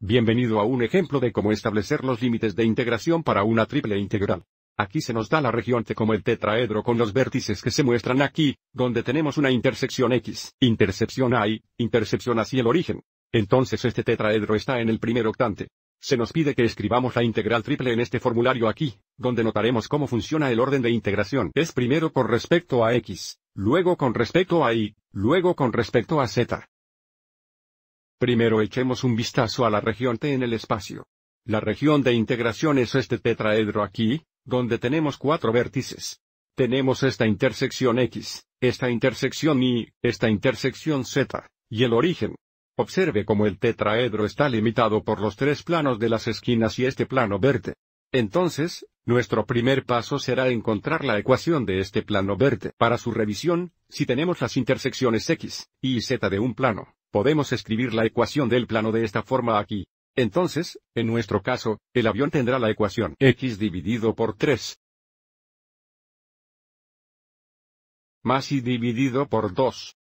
Bienvenido a un ejemplo de cómo establecer los límites de integración para una triple integral. Aquí se nos da la región T como el tetraedro con los vértices que se muestran aquí, donde tenemos una intersección X, intersección A y intersección así el origen. Entonces este tetraedro está en el primer octante. Se nos pide que escribamos la integral triple en este formulario aquí, donde notaremos cómo funciona el orden de integración. Es primero con respecto a X, luego con respecto a Y, luego con respecto a Z. Primero echemos un vistazo a la región T en el espacio. La región de integración es este tetraedro aquí, donde tenemos cuatro vértices. Tenemos esta intersección X, esta intersección Y, esta intersección Z, y el origen. Observe cómo el tetraedro está limitado por los tres planos de las esquinas y este plano verde. Entonces, nuestro primer paso será encontrar la ecuación de este plano verde. Para su revisión, si tenemos las intersecciones X, Y y Z de un plano, Podemos escribir la ecuación del plano de esta forma aquí. Entonces, en nuestro caso, el avión tendrá la ecuación x dividido por 3. Más y dividido por 2.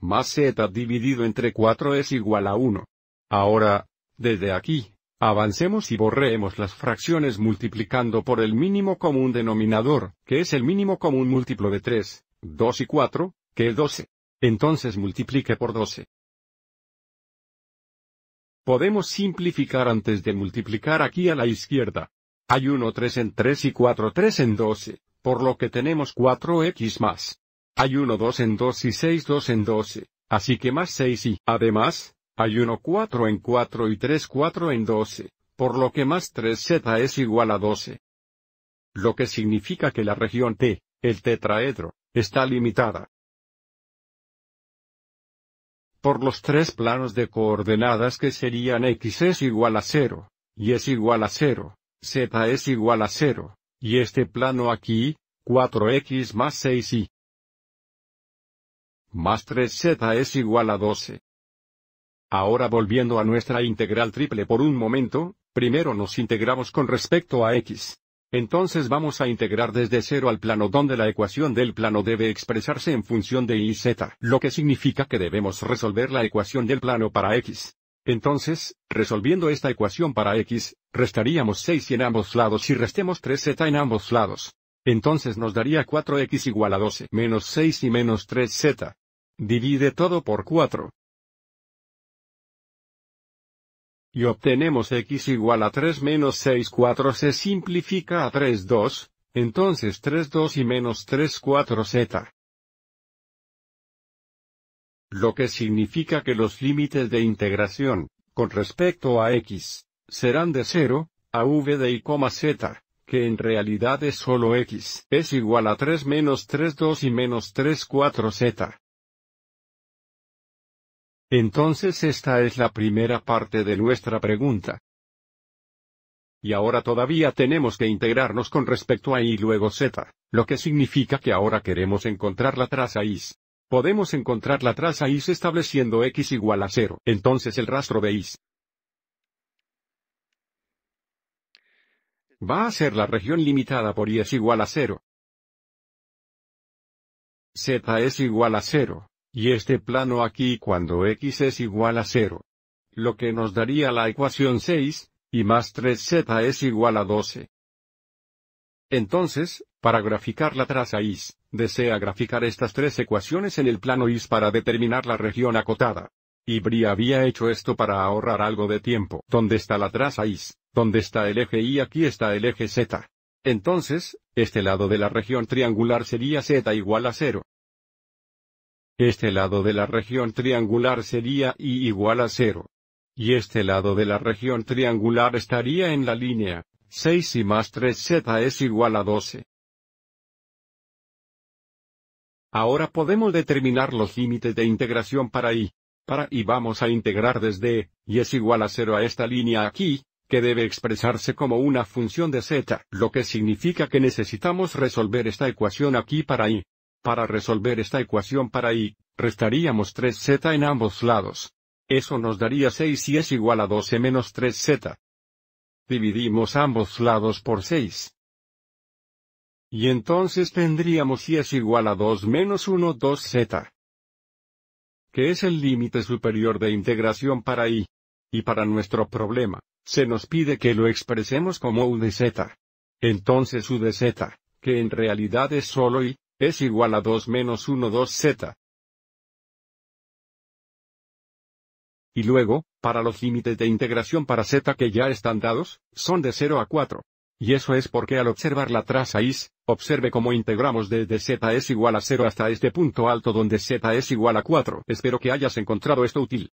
Más z dividido entre 4 es igual a 1. Ahora, desde aquí, avancemos y borremos las fracciones multiplicando por el mínimo común denominador, que es el mínimo común múltiplo de 3, 2 y 4, que es 12. Entonces multiplique por 12. Podemos simplificar antes de multiplicar aquí a la izquierda. Hay 1 3 en 3 y 4 3 en 12, por lo que tenemos 4x más. Hay 1 2 en 2 y 6 2 en 12, así que más 6 y, además, hay 1 4 en 4 y 3 4 en 12, por lo que más 3z es igual a 12. Lo que significa que la región T, el tetraedro, está limitada por los tres planos de coordenadas que serían x es igual a 0, y es igual a 0, z es igual a 0, y este plano aquí, 4x más 6y más 3z es igual a 12. Ahora volviendo a nuestra integral triple por un momento, primero nos integramos con respecto a x. Entonces vamos a integrar desde cero al plano donde la ecuación del plano debe expresarse en función de y z, lo que significa que debemos resolver la ecuación del plano para x. Entonces, resolviendo esta ecuación para x, restaríamos 6 y en ambos lados y restemos 3z en ambos lados. Entonces nos daría 4x igual a 12 menos 6 y menos 3z. Divide todo por 4. y obtenemos x igual a 3 menos 6 4 se simplifica a 3 2, entonces 3 2 y menos 3 4 z. Lo que significa que los límites de integración, con respecto a x, serán de 0, a v de y, z, que en realidad es solo x, es igual a 3 menos 3 2 y menos 3 4 z. Entonces esta es la primera parte de nuestra pregunta. Y ahora todavía tenemos que integrarnos con respecto a y luego z, lo que significa que ahora queremos encontrar la traza Y. Podemos encontrar la traza Y estableciendo x igual a 0, entonces el rastro de Y va a ser la región limitada por y es igual a 0. z es igual a 0 y este plano aquí cuando x es igual a 0. Lo que nos daría la ecuación 6, y más 3z es igual a 12. Entonces, para graficar la traza is, desea graficar estas tres ecuaciones en el plano is para determinar la región acotada. Y Ibri había hecho esto para ahorrar algo de tiempo. ¿Dónde está la traza is? ¿Dónde está el eje y? Aquí está el eje z. Entonces, este lado de la región triangular sería z igual a 0. Este lado de la región triangular sería I igual a 0. Y este lado de la región triangular estaría en la línea, 6 y más 3z es igual a 12. Ahora podemos determinar los límites de integración para y. Para y vamos a integrar desde y es igual a 0 a esta línea aquí, que debe expresarse como una función de z, lo que significa que necesitamos resolver esta ecuación aquí para y. Para resolver esta ecuación para y, restaríamos 3z en ambos lados. Eso nos daría 6 y es igual a 12 menos 3z. Dividimos ambos lados por 6. Y entonces tendríamos y es igual a 2 menos 1 2z. Que es el límite superior de integración para i. Y para nuestro problema, se nos pide que lo expresemos como u de z. Entonces u de z, que en realidad es solo y, es igual a 2 menos 1 2 z. Y luego, para los límites de integración para z que ya están dados, son de 0 a 4. Y eso es porque al observar la traza is, observe cómo integramos desde z es igual a 0 hasta este punto alto donde z es igual a 4. Espero que hayas encontrado esto útil.